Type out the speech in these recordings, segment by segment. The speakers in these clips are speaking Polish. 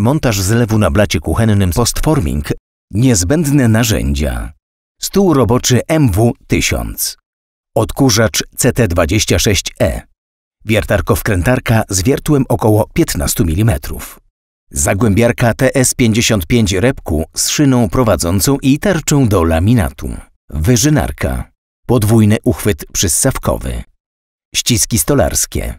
montaż zlewu na blacie kuchennym postforming, niezbędne narzędzia. Stół roboczy MW1000, odkurzacz CT26E, wiertarko-wkrętarka z wiertłem około 15 mm, zagłębiarka TS55 repku z szyną prowadzącą i tarczą do laminatu, wyżynarka, podwójny uchwyt przyssawkowy, ściski stolarskie,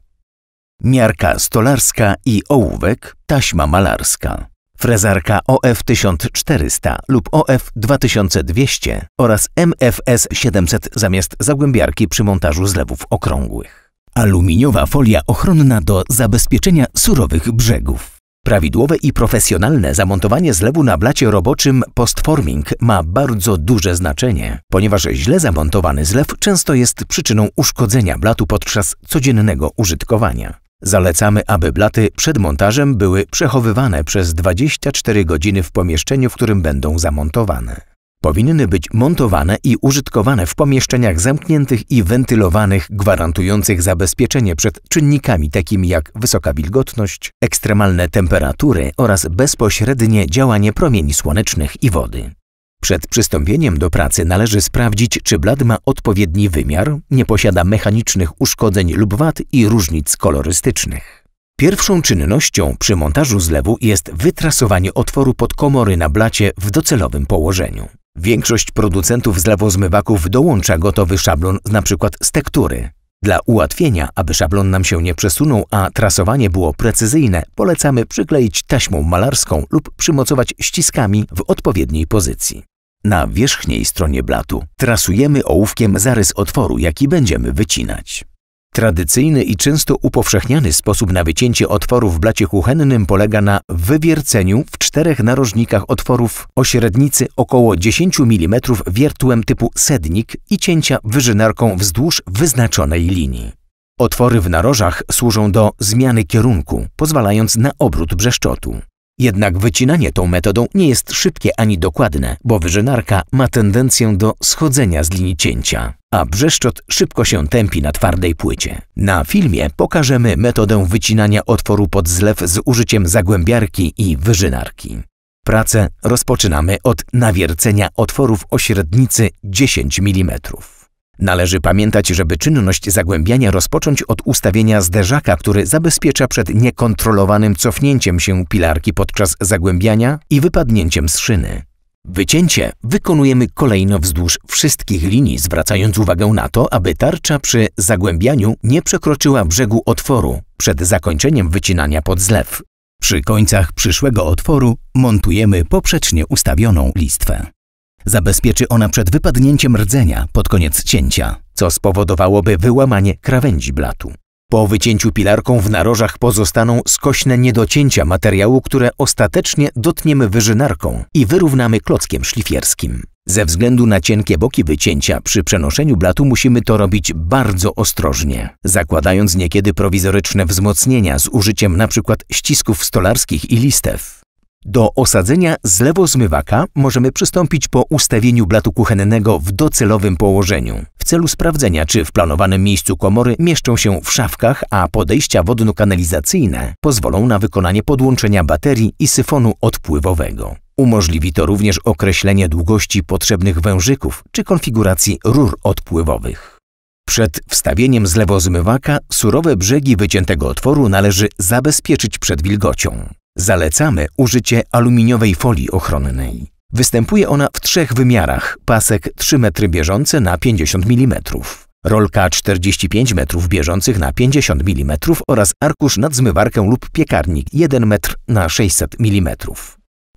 miarka stolarska i ołówek, taśma malarska, frezarka OF 1400 lub OF 2200 oraz MFS 700 zamiast zagłębiarki przy montażu zlewów okrągłych. Aluminiowa folia ochronna do zabezpieczenia surowych brzegów. Prawidłowe i profesjonalne zamontowanie zlewu na blacie roboczym postforming ma bardzo duże znaczenie, ponieważ źle zamontowany zlew często jest przyczyną uszkodzenia blatu podczas codziennego użytkowania. Zalecamy, aby blaty przed montażem były przechowywane przez 24 godziny w pomieszczeniu, w którym będą zamontowane. Powinny być montowane i użytkowane w pomieszczeniach zamkniętych i wentylowanych, gwarantujących zabezpieczenie przed czynnikami takimi jak wysoka wilgotność, ekstremalne temperatury oraz bezpośrednie działanie promieni słonecznych i wody. Przed przystąpieniem do pracy należy sprawdzić, czy blad ma odpowiedni wymiar, nie posiada mechanicznych uszkodzeń lub wad i różnic kolorystycznych. Pierwszą czynnością przy montażu zlewu jest wytrasowanie otworu pod komory na blacie w docelowym położeniu. Większość producentów zlewozmywaków dołącza gotowy szablon np. z tektury. Dla ułatwienia, aby szablon nam się nie przesunął, a trasowanie było precyzyjne, polecamy przykleić taśmą malarską lub przymocować ściskami w odpowiedniej pozycji. Na wierzchniej stronie blatu trasujemy ołówkiem zarys otworu, jaki będziemy wycinać. Tradycyjny i często upowszechniany sposób na wycięcie otworu w blacie kuchennym polega na wywierceniu w czterech narożnikach otworów o średnicy około 10 mm wiertłem typu sednik i cięcia wyżynarką wzdłuż wyznaczonej linii. Otwory w narożach służą do zmiany kierunku, pozwalając na obrót brzeszczotu. Jednak wycinanie tą metodą nie jest szybkie ani dokładne, bo wyżynarka ma tendencję do schodzenia z linii cięcia, a brzeszczot szybko się tępi na twardej płycie. Na filmie pokażemy metodę wycinania otworu pod zlew z użyciem zagłębiarki i wyżynarki. Pracę rozpoczynamy od nawiercenia otworów o średnicy 10 mm. Należy pamiętać, żeby czynność zagłębiania rozpocząć od ustawienia zderzaka, który zabezpiecza przed niekontrolowanym cofnięciem się pilarki podczas zagłębiania i wypadnięciem z szyny. Wycięcie wykonujemy kolejno wzdłuż wszystkich linii, zwracając uwagę na to, aby tarcza przy zagłębianiu nie przekroczyła brzegu otworu przed zakończeniem wycinania pod zlew. Przy końcach przyszłego otworu montujemy poprzecznie ustawioną listwę. Zabezpieczy ona przed wypadnięciem rdzenia pod koniec cięcia, co spowodowałoby wyłamanie krawędzi blatu. Po wycięciu pilarką w narożach pozostaną skośne niedocięcia materiału, które ostatecznie dotniemy wyżynarką i wyrównamy klockiem szlifierskim. Ze względu na cienkie boki wycięcia przy przenoszeniu blatu musimy to robić bardzo ostrożnie, zakładając niekiedy prowizoryczne wzmocnienia z użyciem np. ścisków stolarskich i listew. Do osadzenia z lewozmywaka możemy przystąpić po ustawieniu blatu kuchennego w docelowym położeniu w celu sprawdzenia, czy w planowanym miejscu komory mieszczą się w szafkach, a podejścia wodno-kanalizacyjne pozwolą na wykonanie podłączenia baterii i syfonu odpływowego. Umożliwi to również określenie długości potrzebnych wężyków czy konfiguracji rur odpływowych. Przed wstawieniem z lewozmywaka surowe brzegi wyciętego otworu należy zabezpieczyć przed wilgocią. Zalecamy użycie aluminiowej folii ochronnej. Występuje ona w trzech wymiarach, pasek 3 metry bieżące na 50 mm, rolka 45 metrów bieżących na 50 mm oraz arkusz nad zmywarkę lub piekarnik 1 metr na 600 mm.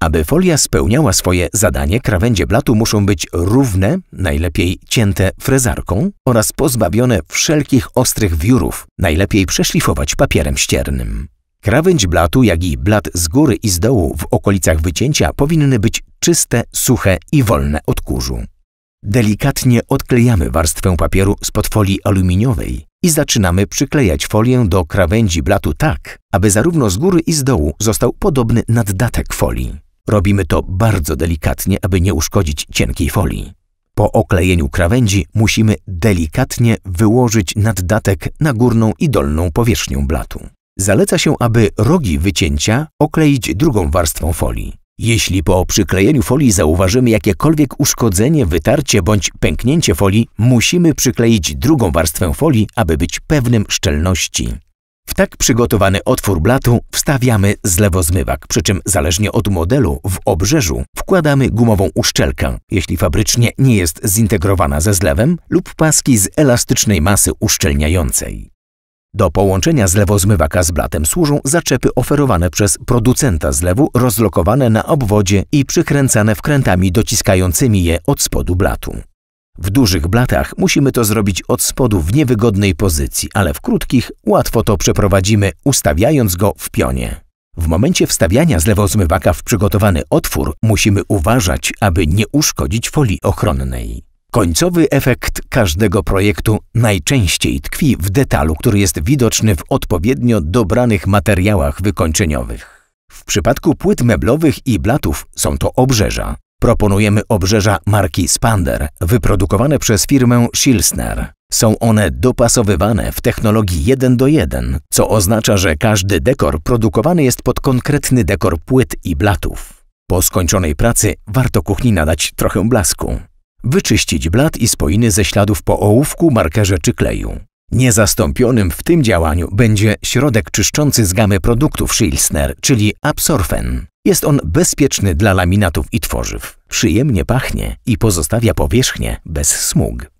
Aby folia spełniała swoje zadanie, krawędzie blatu muszą być równe, najlepiej cięte frezarką oraz pozbawione wszelkich ostrych wiórów, najlepiej przeszlifować papierem ściernym. Krawędź blatu, jak i blat z góry i z dołu w okolicach wycięcia powinny być czyste, suche i wolne od kurzu. Delikatnie odklejamy warstwę papieru spod folii aluminiowej i zaczynamy przyklejać folię do krawędzi blatu tak, aby zarówno z góry i z dołu został podobny naddatek folii. Robimy to bardzo delikatnie, aby nie uszkodzić cienkiej folii. Po oklejeniu krawędzi musimy delikatnie wyłożyć naddatek na górną i dolną powierzchnię blatu. Zaleca się, aby rogi wycięcia okleić drugą warstwą folii. Jeśli po przyklejeniu folii zauważymy jakiekolwiek uszkodzenie, wytarcie bądź pęknięcie folii, musimy przykleić drugą warstwę folii, aby być pewnym szczelności. W tak przygotowany otwór blatu wstawiamy zlewozmywak, przy czym zależnie od modelu w obrzeżu wkładamy gumową uszczelkę, jeśli fabrycznie nie jest zintegrowana ze zlewem lub paski z elastycznej masy uszczelniającej. Do połączenia zlewozmywaka z blatem służą zaczepy oferowane przez producenta zlewu, rozlokowane na obwodzie i przykręcane wkrętami dociskającymi je od spodu blatu. W dużych blatach musimy to zrobić od spodu w niewygodnej pozycji, ale w krótkich łatwo to przeprowadzimy, ustawiając go w pionie. W momencie wstawiania zlewozmywaka w przygotowany otwór musimy uważać, aby nie uszkodzić folii ochronnej. Końcowy efekt każdego projektu najczęściej tkwi w detalu, który jest widoczny w odpowiednio dobranych materiałach wykończeniowych. W przypadku płyt meblowych i blatów są to obrzeża. Proponujemy obrzeża marki Spander, wyprodukowane przez firmę Schilsner. Są one dopasowywane w technologii 1 do 1, co oznacza, że każdy dekor produkowany jest pod konkretny dekor płyt i blatów. Po skończonej pracy warto kuchni nadać trochę blasku. Wyczyścić blat i spoiny ze śladów po ołówku, markerze czy kleju. Niezastąpionym w tym działaniu będzie środek czyszczący z gamy produktów Schilsner, czyli absorfen. Jest on bezpieczny dla laminatów i tworzyw. Przyjemnie pachnie i pozostawia powierzchnię bez smug.